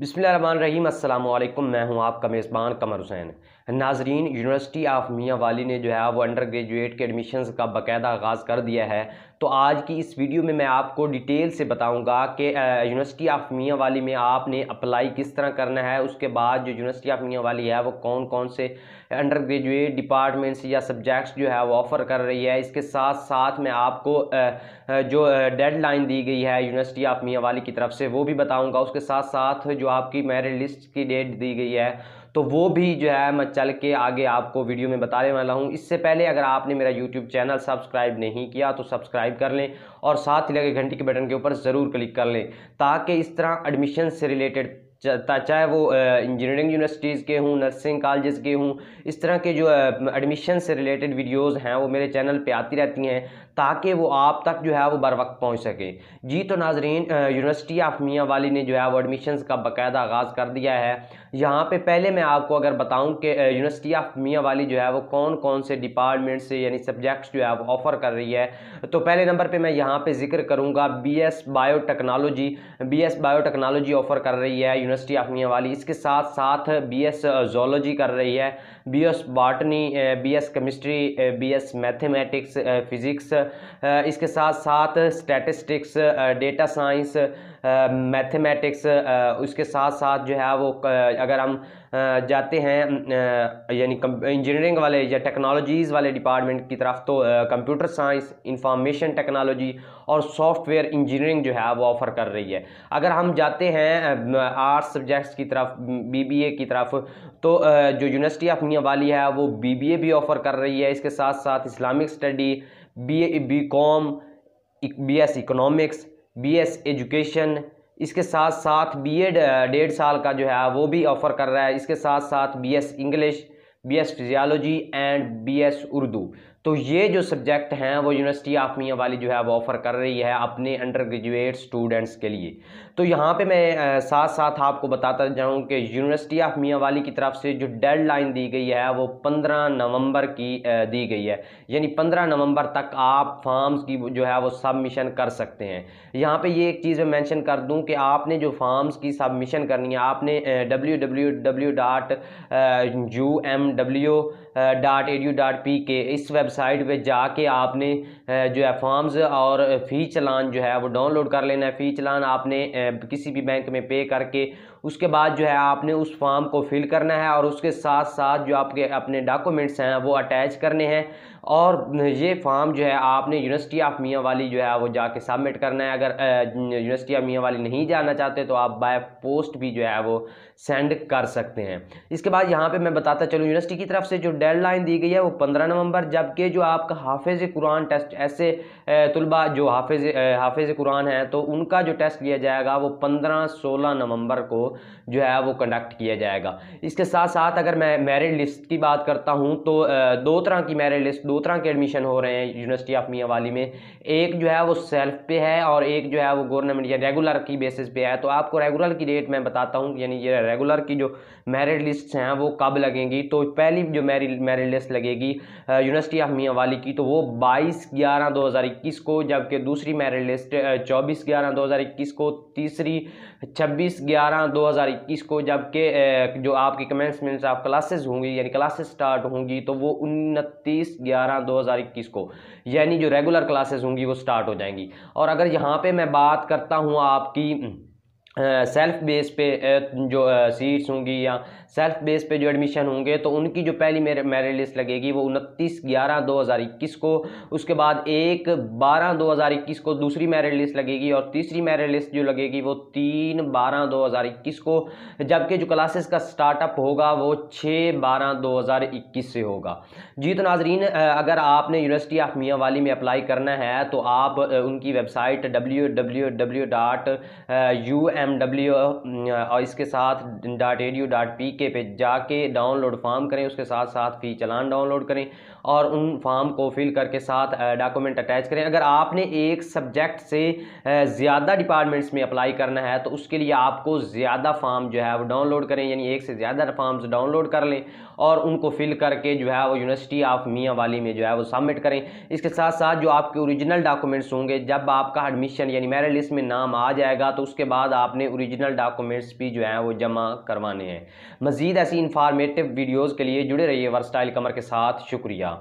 बिस्मिल्लाम अल्लाम मैं हूं आपका मेज़बान कमर हुसैन नाजरीन यूनिवर्सिटी ऑफ मियाँ वाली ने जो है वो अंडर ग्रेजुएट के एडमिशन का बाकायदा आगाज़ कर दिया है तो आज की इस वीडियो में मैं आपको डिटेल से बताऊंगा कि यूनिवर्सिटी ऑफ मियाँ वाली में आपने अप्लाई किस तरह करना है उसके बाद जो यूनिवर्सिटी ऑफ मियाँ वाली है वो कौन कौन से अंडर ग्रेजुएट डिपार्टमेंट्स या सब्जेक्ट्स जो है वो ऑफ़र कर रही है इसके साथ साथ मैं आपको जो डेड दी गई है यूनिवर्सिटी ऑफ मियाँ वाली की तरफ से वो भी बताऊँगा उसके साथ साथ जो जो आपकी मेरिट लिस्ट की डेट दी गई है तो वो भी जो है मैं चल के आगे आपको वीडियो में बताने वाला हूँ इससे पहले अगर आपने मेरा यूट्यूब चैनल सब्सक्राइब नहीं किया तो सब्सक्राइब कर लें और साथ ही लगे घंटी के बटन के ऊपर ज़रूर क्लिक कर लें ताकि इस तरह एडमिशन से रिलेटेड चाहे वो इंजीनियरिंग यूनिवर्सिटीज़ के हों नर्सिंग कॉलेज़ के हों इस तरह के जो एडमिशन से रिलेटेड वीडियोस हैं वो मेरे चैनल पे आती रहती हैं ताकि वो आप तक जो है वो बर वक्त पहुँच सके जी तो नाजरीन यूनिवर्सिटी ऑफ मियाँ वाली ने जो है वो एडमिशन का बाकायदा आगाज़ कर दिया है यहाँ पर पहले मैं आपको अगर बताऊँ कि यूनिवर्सिटी ऑफ मियाँ वाली जो है वो कौन कौन से डिपार्टमेंट से यानी सब्जेक्ट्स जो है वो ऑफ़र कर रही है तो पहले नंबर पर मैं यहाँ पर जिक्र करूँगा B S biotechnology B S biotechnology offer कर रही है यूनिवर्सिटी ऑफ वाली इसके साथ साथ बी एस जोलॉजी कर रही है B S botany B S chemistry B S mathematics physics इसके साथ साथ स्टैटिस्टिक्स डेटा साइंस मैथमेटिक्स उसके साथ साथ जो है वो अगर हम जाते हैं यानी इंजीनियरिंग वाले या टेक्नोलॉजीज़ वाले डिपार्टमेंट की तरफ तो कंप्यूटर साइंस इंफॉर्मेशन टेक्नोलॉजी और सॉफ्टवेयर इंजीनियरिंग जो है वो ऑफ़र कर रही है अगर हम जाते हैं आर्ट्स सब्जेक्ट्स की तरफ बीबीए की तरफ तो जो यूनिवर्सिटी ऑफ मियाँ वाली है वो बीबीए भी ऑफ़र कर रही है इसके साथ साथ Islamic study B B com B S economics BS education इसके साथ साथ बीएड डेढ़ साल का जो है वो भी ऑफ़र कर रहा है इसके साथ साथ BS English BS physiology and BS Urdu तो ये जो सब्जेक्ट हैं वो यूनिवर्सिटी ऑफ मियाँ वाली जो है वो ऑफ़र कर रही है अपने अंडर ग्रेजुएट स्टूडेंट्स के लिए तो यहाँ पे मैं साथ साथ आपको बताता जाऊँ कि यूनिवर्सिटी ऑफ मियाँ वाली की तरफ से जो डेडलाइन दी गई है वो पंद्रह नवंबर की दी गई है यानी पंद्रह नवंबर तक आप फॉर्म्स की जो है वो सबमिशन कर सकते हैं यहाँ पर ये एक चीज़ मैं मैंशन कर दूँ कि आपने जो फॉर्म्स की सबमिशन करनी है आपने W W W dot U M W dot A dot P K इस वेबसाइट वेबसाइट पे जाके आपने जो है फॉर्म्स और फ़ी चलान जो है वो डाउनलोड कर लेना है फ़ी चलान आपने किसी भी बैंक में पे करके उसके बाद जो है आपने उस फॉर्म को फिल करना है और उसके साथ साथ जो आपके अपने डॉक्यूमेंट्स हैं वो अटैच करने हैं और ये फॉर्म जो है आपने यूनिवर्सिटी ऑफ मियाँ वाली जो है वो जाके सबमिट करना है अगर यूनिवर्सिटी ऑफ मियाँ वाली नहीं जाना चाहते तो आप बाय पोस्ट भी जो है वो सेंड कर सकते हैं इसके बाद यहाँ पे मैं बताता चलूँ यूनिवर्सिटी की तरफ से जो डेडलाइन दी गई है वो पंद्रह नवंबर जबकि जो आपका हाफिज़ कुरान टेस्ट ऐसे तलबा जो हाफिज़ हाफिज़ कुरान है तो उनका जो टेस्ट लिया जाएगा वो पंद्रह सोलह नवंबर को जो है वो कंडक्ट किया जाएगा इसके साथ साथ अगर मैं मेरिट लिस्ट की बात करता हूँ तो दो तरह की मेरिट लिस्ट दो तरह के एडमिशन हो रहे हैं यूनिवर्सिटी ऑफ मियाँ वाली में एक जो है वो सेल्फ पे है और एक जो है वो गवर्नमेंट या रेगुलर की बेसिस पे है तो आपको रेगुलर की डेट मैं बताता हूँ यानी ये रेगुलर की जो मेरिट लिस्ट हैं वो कब लगेंगी तो पहली जो मेरिट मेरिट लिस्ट लगेगी यूनिवर्सिटी ऑफ मियाँ वाली की तो वो बाईस ग्यारह दो हज़ार इक्कीस को जबकि दूसरी मेरिट लिस्ट चौबीस ग्यारह दो हज़ार इक्कीस को तीसरी छब्बीस ग्यारह दो हज़ार इक्कीस को जबकि जो आपकी कमेंसमेंट्स ऑफ क्लासेज होंगी यानी क्लासेस स्टार्ट होंगी तो वो उनतीस ग्यारह ग्यारह दो हज़ार इक्कीस को यानी जो रेगुलर क्लासेस होंगी वो स्टार्ट हो जाएंगी और अगर यहाँ पे मैं बात करता हूँ आपकी सेल्फ बेस पे जो सीट्स होंगी या सेल्फ बेस पे जो एडमिशन होंगे तो उनकी जो पहली मेरे मेरिट लिस्ट लगेगी वो उनतीस ग्यारह दो हज़ार इक्कीस को उसके बाद एक बारह दो हज़ार इक्कीस को दूसरी मेरिट लिस्ट लगेगी और तीसरी मेरिट लिस्ट जो लगेगी वो तीन बारह दो हज़ार इक्कीस को जबकि जो क्लासेस का स्टार्टअप होगा वो छः बारह दो हज़ार इक्कीस से होगा जी तो नाजरीन अगर आपने यूनिवर्सिटी ऑफ मियाँ वाली में अप्लाई करना है तो आप उनकी website W W W dot U M M W और इसके साथ dot A D U dot P K पे जाके डाउनलोड फॉर्म करें उसके साथ साथ फ़ी चलान डाउनलोड करें और उन फॉर्म को फिल करके साथ डॉक्यूमेंट अटैच करें अगर आपने एक सब्जेक्ट से ज़्यादा डिपार्टमेंट्स में अप्लाई करना है तो उसके लिए आपको ज़्यादा फॉर्म जो है वो डाउनलोड करें यानी एक से ज़्यादा फॉर्म्स डाउनलोड कर लें और उनको फिल करके जो है वो यूनिवर्सिटी ऑफ मियाँ वाली में जो है वो सबमिट करें इसके साथ साथ जो आपके ओरिजिनल डॉक्यूमेंट्स होंगे जब आपका एडमिशन यानी मेरिट लिस्ट में नाम आ जाएगा तो उसके बाद आप अपने ओरिजिनल डॉक्यूमेंट्स भी जो हैं वो जमा करवाने हैं मज़ीद ऐसी इंफॉर्मेटिव वीडियोज़ के लिए जुड़े रहिए वर्सटाइल कमर के साथ शुक्रिया